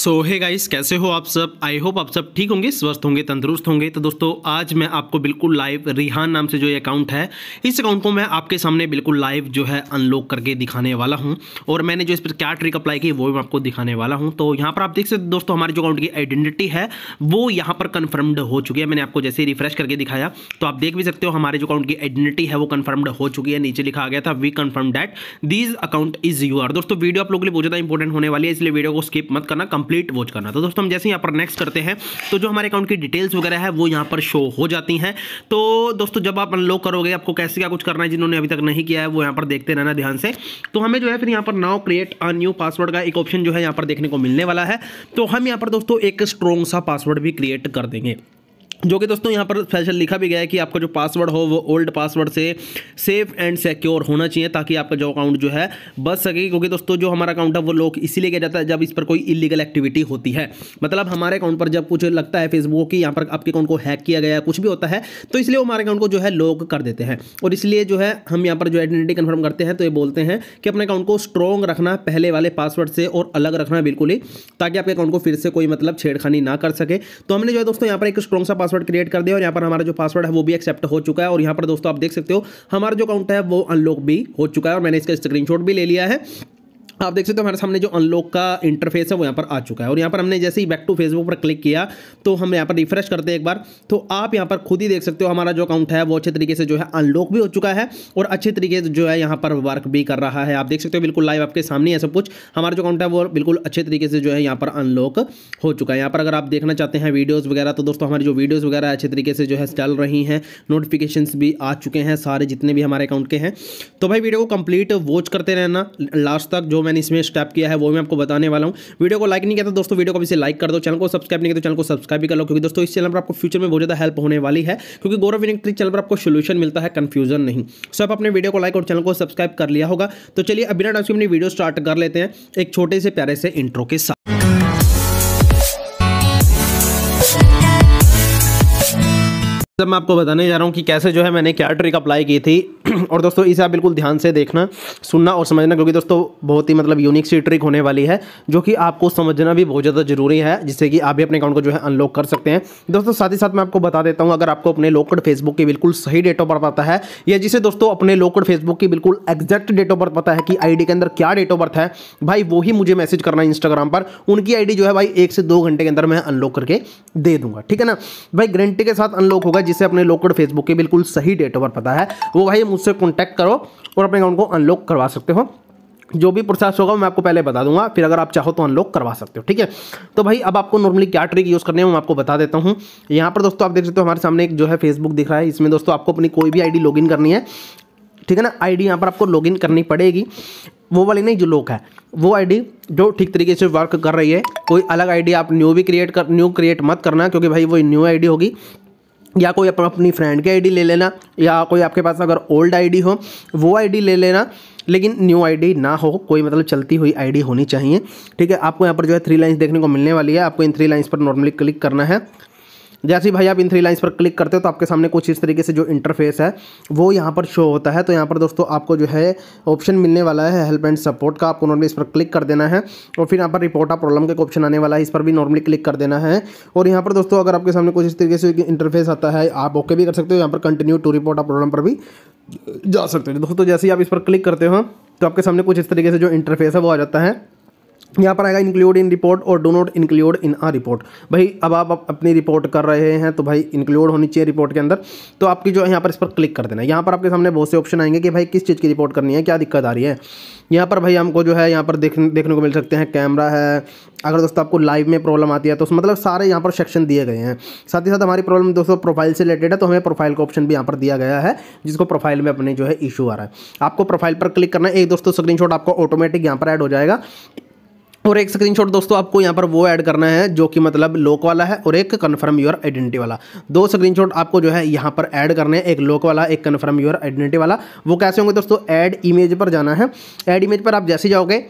सो hey guys कैसे हो आप सब आई होप आप सब ठीक होंगे स्वस्थ होंगे तंदुरुस्त होंगे तो दोस्तों आज मैं आपको बिल्कुल लाइव रिहान नाम से जो ये अकाउंट है इस अकाउंट को मैं आपके सामने बिल्कुल लाइव जो है अनलॉक करके दिखाने वाला हूं और मैंने जो इस पर क्या ट्रिक अप्लाई की वो भी मैं आपको दिखाने वाला हूँ तो यहाँ पर आप देख सकते दोस्तों हमारे जो अकाउंट की आइडेंटिटी है वो यहाँ पर कन्फर्म्ड हो चुकी है मैंने आपको जैसे रिफ्रेश करके दिखाया तो आप देख भी सकते हो हमारे जो अकाउंट की आइडेंटिटी है वो कन्फर्म्ड हो चुकी है नीचे लिखा गया था we confirm that these account is you दोस्तों वीडियो आप लोगों के लिए बहुत ज़्यादा इंपॉर्टेंट होने वाली है इसलिए वीडियो को स्किप मत करना कंप्लीट वॉच करना तो दोस्तों हम जैसे यहाँ पर नेक्स्ट करते हैं तो जो हमारे अकाउंट की डिटेल्स वगैरह है वो यहाँ पर शो हो जाती हैं तो दोस्तों जब आप अनलॉक करोगे आपको कैसे क्या कुछ करना है जिन्होंने अभी तक नहीं किया है वो यहाँ पर देखते रहना ध्यान से तो हमें जो है फिर यहाँ पर now create a new password का एक ऑप्शन जो है यहाँ पर देखने को मिलने वाला है तो हम यहाँ पर दोस्तों एक स्ट्रॉन्ग सा पासवर्ड भी क्रिएट कर देंगे जो कि दोस्तों यहाँ पर स्पेशल लिखा भी गया है कि आपका जो पासवर्ड हो वो ओल्ड पासवर्ड से सेफ एंड सिक्योर होना चाहिए ताकि आपका जो अकाउंट जो है बच सके क्योंकि दोस्तों जो हमारा अकाउंट है वो लोग इसीलिए किया जाता है जब इस पर कोई इलीगल एक्टिविटी होती है मतलब हमारे अकाउंट पर जब कुछ लगता है फेसबुक की यहाँ पर आपके अकाउंट को हैक किया गया कुछ भी होता है तो इसलिए हमारे अकाउंट को जो है लोग कर देते हैं और इसलिए जो है हम यहाँ पर जो आइडेंटिटी कन्फर्म करते हैं तो ये बोलते हैं कि अपने अकाउंट को स्ट्रॉन्ग रखना पहले वाले पासवर्ड से और अलग रखना बिल्कुल ही ताकि आपके अकाउंट को फिर से कोई मतलब छेड़खानी ना कर सके तो हमने जो है दोस्तों यहाँ पर एक स्ट्रॉन्ग सा पासवर्ड क्रिएट कर दिया और यहाँ पर हमारा जो पासवर्ड है वो भी एक्सेप्ट हो चुका है और यहाँ पर दोस्तों आप देख सकते हो हमारा जो अकाउंट है वो अनलॉक भी हो चुका है और मैंने इसका स्क्रीनशॉट भी ले लिया है आप देख सकते हो हमारे सामने जो अनलॉक का इंटरफेस है वो यहाँ पर आ चुका है और यहाँ पर हमने जैसे ही बैक टू फेसबुक पर क्लिक किया तो हम यहाँ पर रिफ्रेश करते हैं एक बार तो आप यहाँ पर खुद ही देख सकते हो हमारा जो अकाउंट है वो अच्छे तरीके से जो है अनलॉक भी हो चुका है और अच्छे तरीके से जो है यहाँ पर वर्क भी कर रहा है आप देख सकते हो बिल्कुल लाइव आपके सामने है सब कुछ हमारा जो अकाउंट है वो बिल्कुल अच्छे तरीके से जो है यहाँ पर अनलॉक हो चुका है यहाँ पर अगर आप देखना चाहते हैं वीडियोज़ वगैरह तो दोस्तों हमारी जो वीडियोज़ वगैरह अच्छे तरीके से जो है चल रही हैं नोटिफिकेशन भी आ चुके हैं सारे जितने भी हमारे अकाउंट के हैं तो भाई वीडियो को कंप्लीट वॉच करते रहना लास्ट तक जो मैं मैंने इसमें स्टेप किया है वो मैं आपको बताने वाला हूँ वीडियो को लाइक नहीं किया था दोस्तों वीडियो को इसे लाइक कर दो चैनल को सब्सक्राइब नहीं किया तो चैनल को सब्सक्राइब भी कर लो क्योंकि दोस्तों इस चैनल पर आपको फ्यूचर में बहुत ज़्यादा हेल्प होने वाली है क्योंकि गौरव इलेक्ट्रिक चैनल पर आपको सोल्यूशन मिलता है कन्फ्यूजन नहीं सब अपने वीडियो को लाइक और चैनल को सब्सक्राइब कर लिया होगा तो चलिए अभी ना डॉक्टर वीडियो स्टार्ट कर लेते हैं एक छोटे से प्यारे से इंट्रो के साथ जब मैं आपको बताने जा रहा हूँ कि कैसे जो है मैंने क्या ट्रिक अप्लाई की थी और दोस्तों इसे आप बिल्कुल ध्यान से देखना सुनना और समझना क्योंकि दोस्तों बहुत ही मतलब यूनिक सी ट्रिक होने वाली है जो कि आपको समझना भी बहुत ज़्यादा ज़रूरी है जिससे कि आप भी अपने अकाउंट को जो है अनलॉक कर सकते हैं दोस्तों साथ ही साथ मैं आपको बता देता हूँ अगर आपको अपने लोकड फेसबुक की बिल्कुल सही डेटों पर पता है या जिसे दोस्तों अपने लोकड फेसबुक की बिल्कुल एग्जैक्ट डेटों पर पता है कि आई के अंदर क्या डेट ऑफ बर्थ है भाई वही मुझे मैसेज करना इंस्टाग्राम पर उनकी आई जो है भाई एक से दो घंटे के अंदर मैं अनलॉक करके दे दूंगा ठीक है ना भाई गारंटी के साथ अनलॉक होगा जिसे अपने लोकड फेसबुक के बिल्कुल सही डेट ऑफ बर्थ पता है वो भाई मुझसे कॉन्टैक्ट करो और अपने अकाउंट को अनलॉक करवा सकते हो जो भी प्रोसेस होगा मैं आपको पहले बता दूंगा फिर अगर आप चाहो तो अनलॉक करवा सकते हो ठीक है तो भाई अब आपको नॉर्मली क्या ट्रिक यूज़ करने हैं मैं आपको बता देता हूँ यहाँ पर दोस्तों आप देख सकते हो हमारे सामने एक जो है फेसबुक दिख रहा है इसमें दोस्तों आपको अपनी कोई भी आईडी लॉगिन करनी है ठीक है ना आईडी यहाँ पर आपको लॉगिन करनी पड़ेगी वो वाली नहीं जो लोग है वो आईडी जो ठीक तरीके से वर्क कर रही है कोई अलग आईडी आप न्यू भी क्रिएट कर न्यू क्रिएट मत करना क्योंकि भाई वो न्यू आईडी होगी या कोई अपनी फ्रेंड की आईडी ले लेना या कोई आपके पास अगर ओल्ड आईडी हो वो आईडी ले लेना लेकिन न्यू आईडी ना हो कोई मतलब चलती हुई आईडी होनी चाहिए ठीक है आपको यहाँ पर जो है थ्री लाइंस देखने को मिलने वाली है आपको इन थ्री लाइंस पर नॉर्मली क्लिक करना है जैसे ही भाई आप इन थ्री लाइन्स पर क्लिक करते हो तो आपके सामने कुछ इस तरीके से जो इंटरफेस है वो यहाँ पर शो होता है तो यहाँ पर दोस्तों आपको जो है ऑप्शन मिलने वाला है हेल्प एंड सपोर्ट का आपको नॉर्मली इस पर क्लिक कर देना है और फिर यहाँ पर रिपोर्ट ऑफ प्रॉब्लम का ऑप्शन आने वाला है इस पर भी नॉर्मली क्लिक कर देना है और यहाँ पर दोस्तों अगर आपके सामने कुछ इस तरीके से इंटरफेस आता है आप ओके भी कर सकते हो यहाँ पर continue to report of problem पर भी जा सकते हो दोस्तों जैसे ही आप इस पर क्लिक करते हो तो आपके सामने कुछ इस तरीके से जो इंटरफेस है वो आ जाता है यहाँ पर आएगा इंक्लूड इन रिपोर्ट और do not include in a report भाई अब आप, अपनी रिपोर्ट कर रहे हैं तो भाई इंक्लूड होनी चाहिए रिपोर्ट के अंदर तो आपकी जो है यहाँ पर इस पर क्लिक कर देना यहाँ पर आपके सामने बहुत से ऑप्शन आएंगे कि भाई किस चीज़ की रिपोर्ट करनी है क्या दिक्कत आ रही है यहाँ पर भाई हमको जो है यहाँ पर देख देखने को मिल सकते हैं कैमरा है अगर दोस्तों आपको लाइव में प्रॉब्लम आती है तो मतलब सारे यहाँ पर सेक्शन दिए गए हैं साथ ही साथ हमारी प्रॉब्लम दोस्तों प्रोफाइल से रिलेटेड है तो हमें प्रोफाइल का ऑप्शन भी यहाँ पर दिया गया है जिसको प्रोफाइल में अपने जो है इशू आ रहा है आपको प्रोफाइल पर क्लिक करना है एक दोस्तों स्क्रीनशॉट आपको ऑटोमेटिक यहाँ पर ऐड हो जाएगा और एक स्क्रीनशॉट दोस्तों आपको यहाँ पर वो ऐड करना है जो कि मतलब लोक वाला है और एक कन्फर्म योर आइडेंटिटी वाला दो स्क्रीनशॉट आपको जो है यहाँ पर ऐड करने हैं एक लोक वाला एक कन्फर्म योर आइडेंटिटी वाला वो कैसे होंगे दोस्तों ऐड इमेज पर जाना है ऐड इमेज पर आप जैसे जाओगे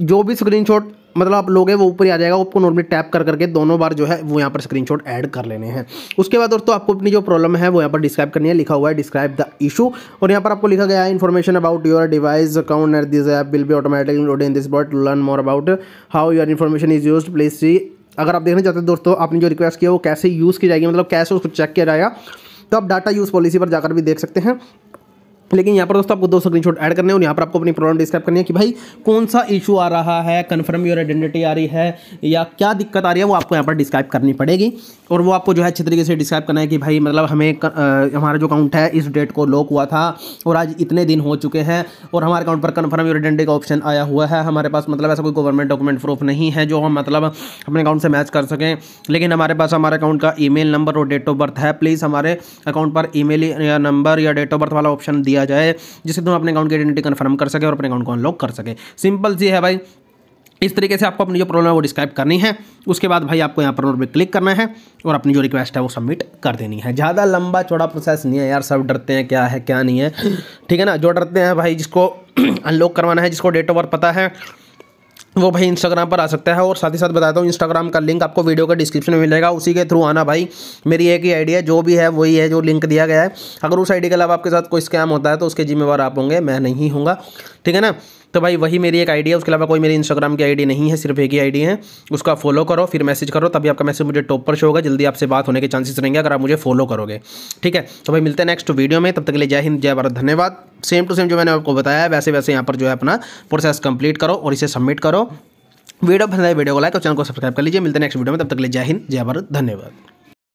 जो भी स्क्रीनशॉट मतलब आप लोगे वो ऊपर ही आ जाएगा आपको नॉर्मली टैप कर करके दोनों बार जो है वो यहाँ पर स्क्रीनशॉट ऐड कर लेने हैं उसके बाद दोस्तों आपको अपनी जो प्रॉब्लम है वो यहाँ पर डिस्क्राइब करनी है लिखा हुआ है डिस्क्राइब द इशू और यहाँ पर आपको लिखा गया है information about your device account at this app will be automatically load in this bot learn more about how your information is use please see अगर आप देखना चाहते हैं दोस्तों आपने जो रिक्वेस्ट किया वो कैसे यूज़ की जाएगी मतलब कैसे उसको चेक किया जाएगा तो आप डाटा यूज़ पॉलिसी पर जाकर भी देख सकते हैं लेकिन यहाँ पर दोस्तों आपको दो स्क्रीनशॉट ऐड करने और यहाँ पर आपको अपनी प्रॉब्लम डिस्क्राइब करनी है कि भाई कौन सा इशू आ रहा है कन्फर्म योर आइडेंटिटी आ रही है या क्या दिक्कत आ रही है वो आपको यहाँ पर डिस्क्राइब करनी पड़ेगी और वो आपको जो है अच्छे तरीके से डिस्क्राइब करना है कि भाई मतलब हमें हमारा जो अकाउंट है इस डेट को लॉक हुआ था और आज इतने दिन हो चुके हैं और हमारे अकाउंट पर कन्फर्म योर आइडेंटिटी का ऑप्शन आया हुआ है हमारे पास मतलब ऐसा कोई गवर्नमेंट डॉक्यूमेंट प्रूफ नहीं है जो हम मतलब अपने अकाउंट से मैच कर सकें लेकिन हमारे पास हमारे अकाउंट का मेल नंबर और डेट ऑफ बर्थ है प्लीज़ हमारे अकाउंट पर ई या नंबर या डेट ऑफ बर्थ वाला ऑप्शन दिया दिया जाए जिससे तुम अपने अकाउंट की आइडेंटिटी कन्फर्म कर सके और अपने अकाउंट को अनलॉक कर सके सिंपल सी है भाई इस तरीके से आपको अपनी जो प्रॉब्लम है वो डिस्क्राइब करनी है उसके बाद भाई आपको यहाँ पर क्लिक करना है और अपनी जो रिक्वेस्ट है वो सबमिट कर देनी है ज़्यादा लंबा चौड़ा प्रोसेस नहीं है यार सब डरते हैं क्या है क्या नहीं है ठीक है ना जो डरते हैं भाई जिसको अनलॉक करवाना है जिसको डेट ऑफ बर्थ पता है वो भाई इंस्टाग्राम पर आ सकता है और साथ ही साथ बताता हूँ इंस्टाग्राम का लिंक आपको वीडियो का डिस्क्रिप्शन में मिलेगा उसी के थ्रू आना भाई मेरी एक ही आइडिया जो भी है वही है जो लिंक दिया गया है अगर उस आइडिया के अलावा आपके साथ कोई स्कैम होता है तो उसके जिम्मेवार आप होंगे मैं नहीं हूँगा ठीक है ना तो भाई वही मेरी एक आईडी है उसके अलावा कोई मेरी इंस्टाग्राम की आईडी नहीं है सिर्फ एक ही आईडी है उसका फॉलो करो फिर मैसेज करो तभी आपका मैसेज मुझे टॉप पर शो होगा जल्दी आपसे बात होने के चांसेस रहेंगे अगर आप मुझे फॉलो करोगे ठीक है तो भाई मिलते हैं नेक्स्ट वीडियो में तब तक के लिए जय हिंद जय भारत धन्यवाद सेम टू सेम जो मैंने आपको बताया वैसे वैसे यहाँ पर जो है अपना प्रोसेस कंप्लीट करो और इसे सबमिट करो वीडियो पसंद आए वीडियो को लाइक और चैनल को सब्सक्राइब कर लीजिए मिलते हैं नेक्स्ट वीडियो में तब तक के लिए जय हिंद जय भारत धन्यवाद